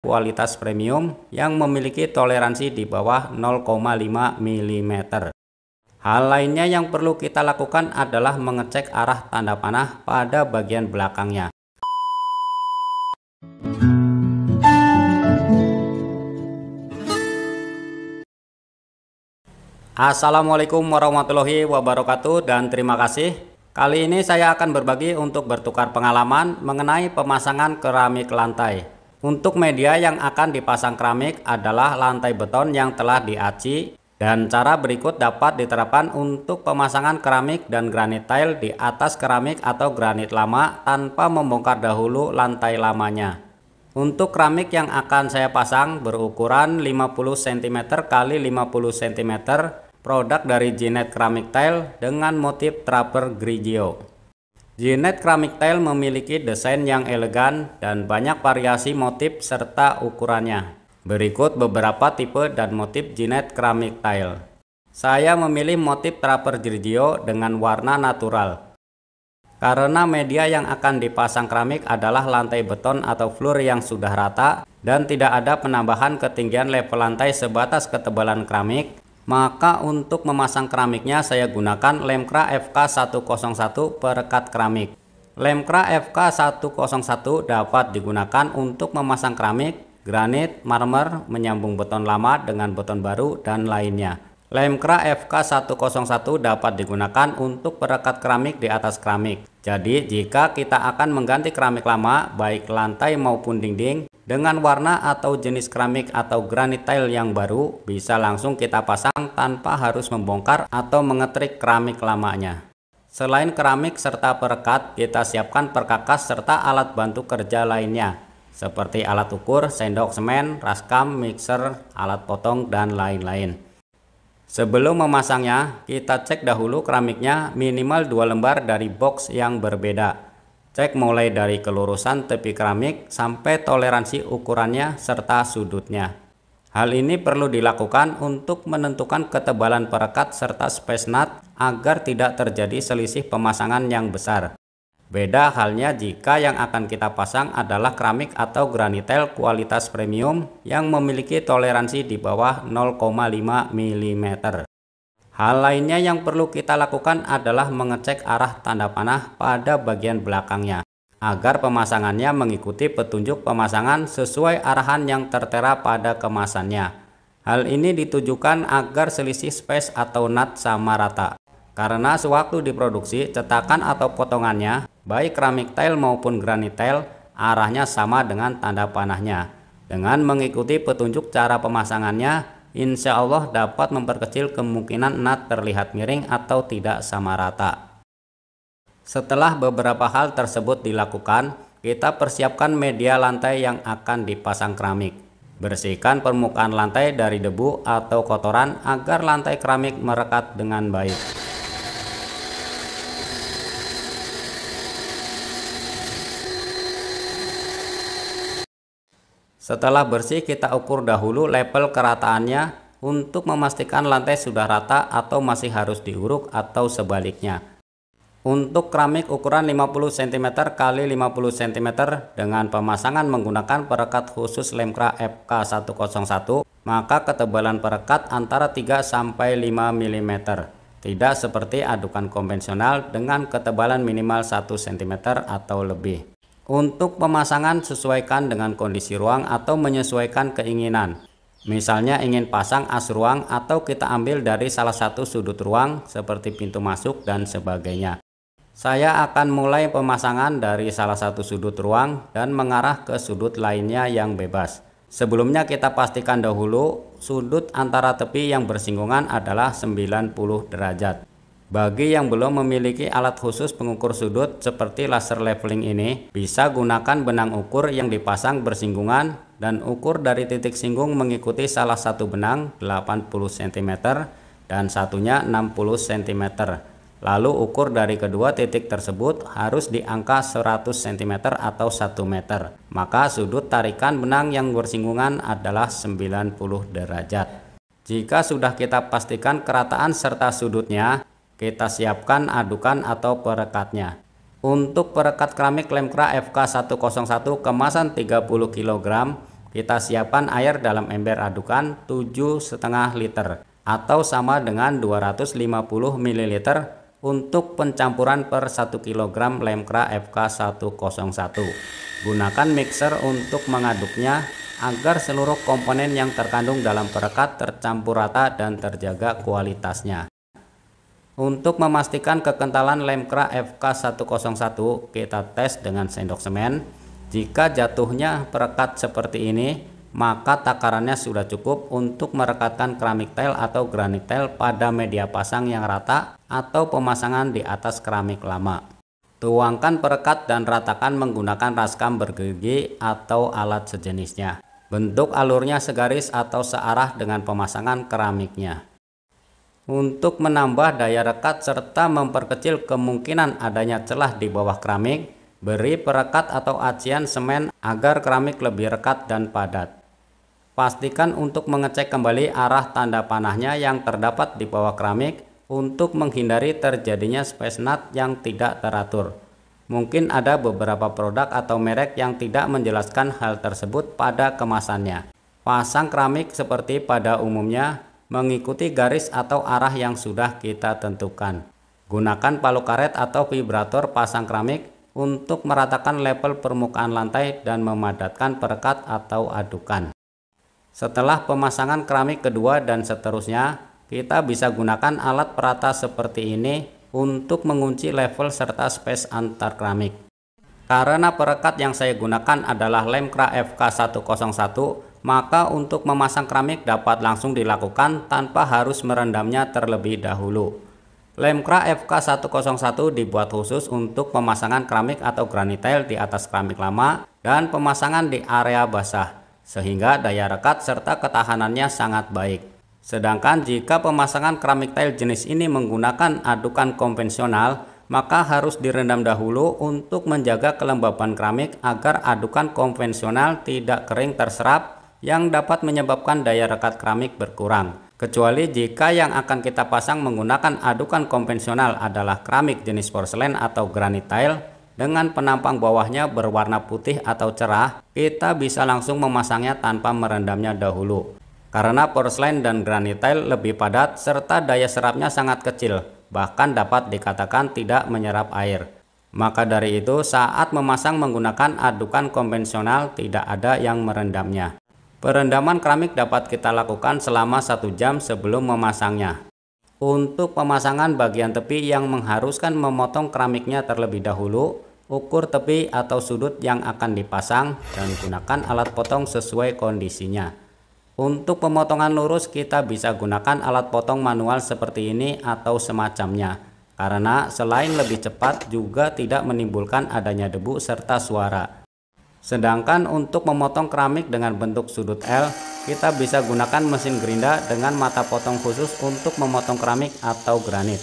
kualitas premium yang memiliki toleransi di bawah 0,5 mm. Hal lainnya yang perlu kita lakukan adalah mengecek arah tanda panah pada bagian belakangnya. Assalamualaikum warahmatullahi wabarakatuh dan terima kasih. Kali ini saya akan berbagi untuk bertukar pengalaman mengenai pemasangan keramik lantai. Untuk media yang akan dipasang keramik adalah lantai beton yang telah diaci dan cara berikut dapat diterapkan untuk pemasangan keramik dan granit tile di atas keramik atau granit lama tanpa membongkar dahulu lantai lamanya. Untuk keramik yang akan saya pasang berukuran 50 cm x 50 cm produk dari Jinet Keramik Tile dengan motif Trapper Grigio. Jinet Keramik Tail memiliki desain yang elegan dan banyak variasi motif serta ukurannya. Berikut beberapa tipe dan motif Jinet keramik Tile. Saya memilih motif Trapper Giorgio dengan warna natural. Karena media yang akan dipasang keramik adalah lantai beton atau floor yang sudah rata dan tidak ada penambahan ketinggian level lantai sebatas ketebalan keramik, maka untuk memasang keramiknya saya gunakan lemkra FK101 perekat keramik. Lemkra FK101 dapat digunakan untuk memasang keramik, granit, marmer, menyambung beton lama dengan beton baru, dan lainnya. Lemkra FK101 dapat digunakan untuk perekat keramik di atas keramik. Jadi, jika kita akan mengganti keramik lama, baik lantai maupun dinding, dengan warna atau jenis keramik atau granit tile yang baru, bisa langsung kita pasang tanpa harus membongkar atau mengetrik keramik lamanya. Selain keramik serta perekat, kita siapkan perkakas serta alat bantu kerja lainnya, seperti alat ukur, sendok semen, raskam, mixer, alat potong, dan lain-lain. Sebelum memasangnya, kita cek dahulu keramiknya minimal dua lembar dari box yang berbeda Cek mulai dari kelurusan tepi keramik sampai toleransi ukurannya serta sudutnya. Hal ini perlu dilakukan untuk menentukan ketebalan perekat serta space nut agar tidak terjadi selisih pemasangan yang besar. Beda halnya jika yang akan kita pasang adalah keramik atau granitel kualitas premium yang memiliki toleransi di bawah 0,5 mm. Hal lainnya yang perlu kita lakukan adalah mengecek arah tanda panah pada bagian belakangnya agar pemasangannya mengikuti petunjuk pemasangan sesuai arahan yang tertera pada kemasannya. Hal ini ditujukan agar selisih space atau nut sama rata. Karena sewaktu diproduksi, cetakan atau potongannya, baik keramik tile maupun granit tile, arahnya sama dengan tanda panahnya. Dengan mengikuti petunjuk cara pemasangannya, insya Allah dapat memperkecil kemungkinan nat terlihat miring atau tidak sama rata. Setelah beberapa hal tersebut dilakukan, kita persiapkan media lantai yang akan dipasang keramik. Bersihkan permukaan lantai dari debu atau kotoran agar lantai keramik merekat dengan baik. Setelah bersih kita ukur dahulu level kerataannya untuk memastikan lantai sudah rata atau masih harus diuruk atau sebaliknya. Untuk keramik ukuran 50 cm x 50 cm dengan pemasangan menggunakan perekat khusus Lemkra FK101, maka ketebalan perekat antara 3 sampai 5 mm. Tidak seperti adukan konvensional dengan ketebalan minimal 1 cm atau lebih. Untuk pemasangan sesuaikan dengan kondisi ruang atau menyesuaikan keinginan. Misalnya ingin pasang as ruang atau kita ambil dari salah satu sudut ruang seperti pintu masuk dan sebagainya. Saya akan mulai pemasangan dari salah satu sudut ruang dan mengarah ke sudut lainnya yang bebas. Sebelumnya kita pastikan dahulu sudut antara tepi yang bersinggungan adalah 90 derajat. Bagi yang belum memiliki alat khusus pengukur sudut seperti laser leveling ini, bisa gunakan benang ukur yang dipasang bersinggungan dan ukur dari titik singgung mengikuti salah satu benang 80 cm dan satunya 60 cm. Lalu ukur dari kedua titik tersebut harus di angka 100 cm atau 1 meter. Maka sudut tarikan benang yang bersinggungan adalah 90 derajat. Jika sudah kita pastikan kerataan serta sudutnya, kita siapkan adukan atau perekatnya. Untuk perekat keramik lemkra FK101 kemasan 30 kg, kita siapkan air dalam ember adukan 7,5 liter atau sama dengan 250 ml untuk pencampuran per 1 kg lemkra FK101. Gunakan mixer untuk mengaduknya agar seluruh komponen yang terkandung dalam perekat tercampur rata dan terjaga kualitasnya. Untuk memastikan kekentalan lem FK101 kita tes dengan sendok semen. Jika jatuhnya perekat seperti ini, maka takarannya sudah cukup untuk merekatkan keramik tile atau granit tile pada media pasang yang rata atau pemasangan di atas keramik lama. Tuangkan perekat dan ratakan menggunakan raskam bergigi atau alat sejenisnya. Bentuk alurnya segaris atau searah dengan pemasangan keramiknya untuk menambah daya rekat serta memperkecil kemungkinan adanya celah di bawah keramik, beri perekat atau acian semen agar keramik lebih rekat dan padat. Pastikan untuk mengecek kembali arah tanda panahnya yang terdapat di bawah keramik untuk menghindari terjadinya space nut yang tidak teratur. Mungkin ada beberapa produk atau merek yang tidak menjelaskan hal tersebut pada kemasannya. Pasang keramik seperti pada umumnya mengikuti garis atau arah yang sudah kita tentukan. Gunakan palu karet atau vibrator pasang keramik untuk meratakan level permukaan lantai dan memadatkan perekat atau adukan. Setelah pemasangan keramik kedua dan seterusnya, kita bisa gunakan alat perata seperti ini untuk mengunci level serta space antar keramik. Karena perekat yang saya gunakan adalah Lemkra FK101, maka untuk memasang keramik dapat langsung dilakukan tanpa harus merendamnya terlebih dahulu. Lemkra FK101 dibuat khusus untuk pemasangan keramik atau granitail di atas keramik lama dan pemasangan di area basah, sehingga daya rekat serta ketahanannya sangat baik. Sedangkan jika pemasangan keramik tile jenis ini menggunakan adukan konvensional, maka harus direndam dahulu untuk menjaga kelembapan keramik agar adukan konvensional tidak kering terserap yang dapat menyebabkan daya rekat keramik berkurang. Kecuali jika yang akan kita pasang menggunakan adukan konvensional adalah keramik jenis porselen atau granit tile dengan penampang bawahnya berwarna putih atau cerah, kita bisa langsung memasangnya tanpa merendamnya dahulu. Karena porselen dan granit tile lebih padat serta daya serapnya sangat kecil, bahkan dapat dikatakan tidak menyerap air. Maka dari itu, saat memasang menggunakan adukan konvensional tidak ada yang merendamnya. Perendaman keramik dapat kita lakukan selama satu jam sebelum memasangnya. Untuk pemasangan bagian tepi yang mengharuskan memotong keramiknya terlebih dahulu, ukur tepi atau sudut yang akan dipasang dan gunakan alat potong sesuai kondisinya. Untuk pemotongan lurus kita bisa gunakan alat potong manual seperti ini atau semacamnya karena selain lebih cepat juga tidak menimbulkan adanya debu serta suara. Sedangkan untuk memotong keramik dengan bentuk sudut L, kita bisa gunakan mesin gerinda dengan mata potong khusus untuk memotong keramik atau granit.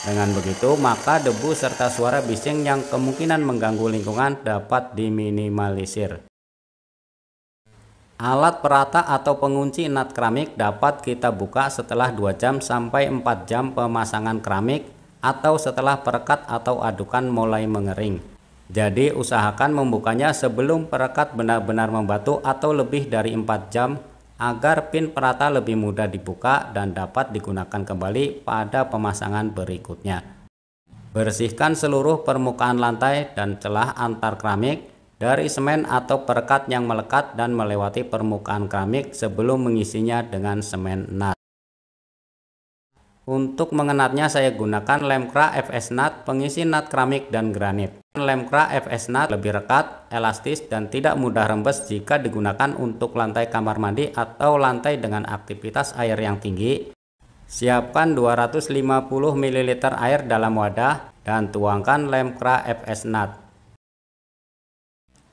Dengan begitu, maka debu serta suara bising yang kemungkinan mengganggu lingkungan dapat diminimalisir. Alat perata atau pengunci nat keramik dapat kita buka setelah 2 jam sampai 4 jam pemasangan keramik atau setelah perekat atau adukan mulai mengering. Jadi usahakan membukanya sebelum perekat benar-benar membatu atau lebih dari 4 jam agar pin perata lebih mudah dibuka dan dapat digunakan kembali pada pemasangan berikutnya. Bersihkan seluruh permukaan lantai dan celah antar keramik dari semen atau perekat yang melekat dan melewati permukaan keramik sebelum mengisinya dengan semen nat. Untuk mengenatnya saya gunakan lem kra FS nut pengisi nut keramik dan granit. Lem kra FS nut lebih rekat, elastis dan tidak mudah rembes jika digunakan untuk lantai kamar mandi atau lantai dengan aktivitas air yang tinggi. Siapkan 250 ml air dalam wadah dan tuangkan lem kra FS nut.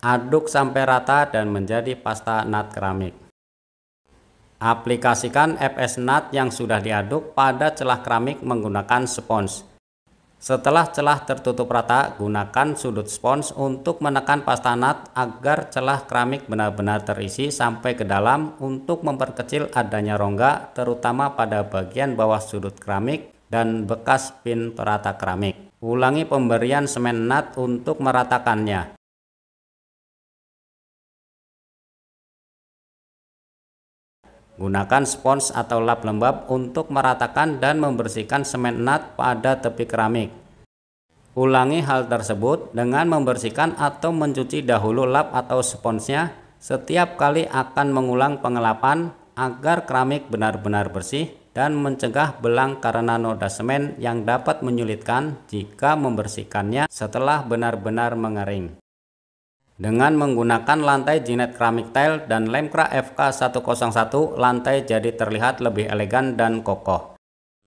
Aduk sampai rata dan menjadi pasta nut keramik. Aplikasikan FS nut yang sudah diaduk pada celah keramik menggunakan spons. Setelah celah tertutup rata, gunakan sudut spons untuk menekan pasta nut agar celah keramik benar-benar terisi sampai ke dalam untuk memperkecil adanya rongga terutama pada bagian bawah sudut keramik dan bekas pin perata keramik. Ulangi pemberian semen nut untuk meratakannya. Gunakan spons atau lap lembab untuk meratakan dan membersihkan semen nat pada tepi keramik. Ulangi hal tersebut dengan membersihkan atau mencuci dahulu lap atau sponsnya setiap kali akan mengulang pengelapan agar keramik benar-benar bersih dan mencegah belang karena noda semen yang dapat menyulitkan jika membersihkannya setelah benar-benar mengering dengan menggunakan lantai jinet keramik tile dan lem lemkra FK101 lantai jadi terlihat lebih elegan dan kokoh.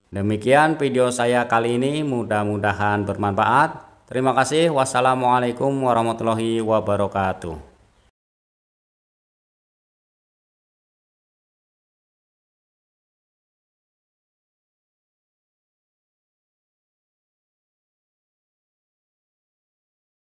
Demikian video saya kali ini mudah-mudahan bermanfaat. Terima kasih. Wassalamualaikum warahmatullahi wabarakatuh.